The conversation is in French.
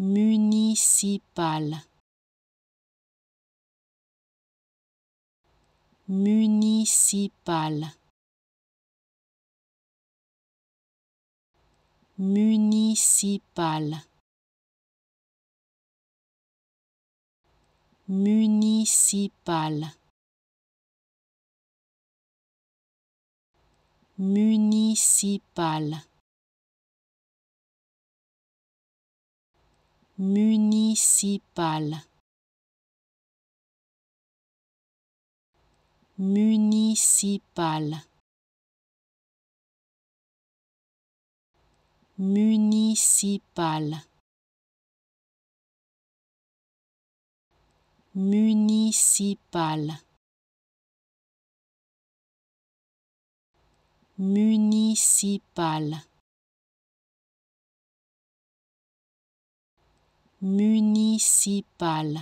municipal municipal municipal municipal municipal municipal municipal municipal municipal municipal municipal